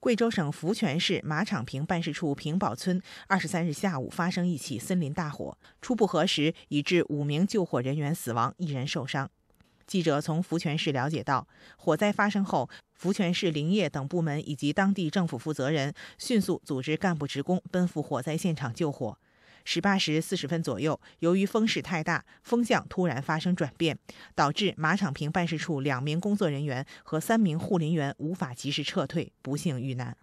贵州省福泉市马场坪办事处平堡村二十三日下午发生一起森林大火，初步核实已致五名救火人员死亡，一人受伤。记者从福泉市了解到，火灾发生后，福泉市林业等部门以及当地政府负责人迅速组织干部职工奔赴火灾现场救火。十八时四十分左右，由于风势太大，风向突然发生转变，导致马场坪办事处两名工作人员和三名护林员无法及时撤退，不幸遇难。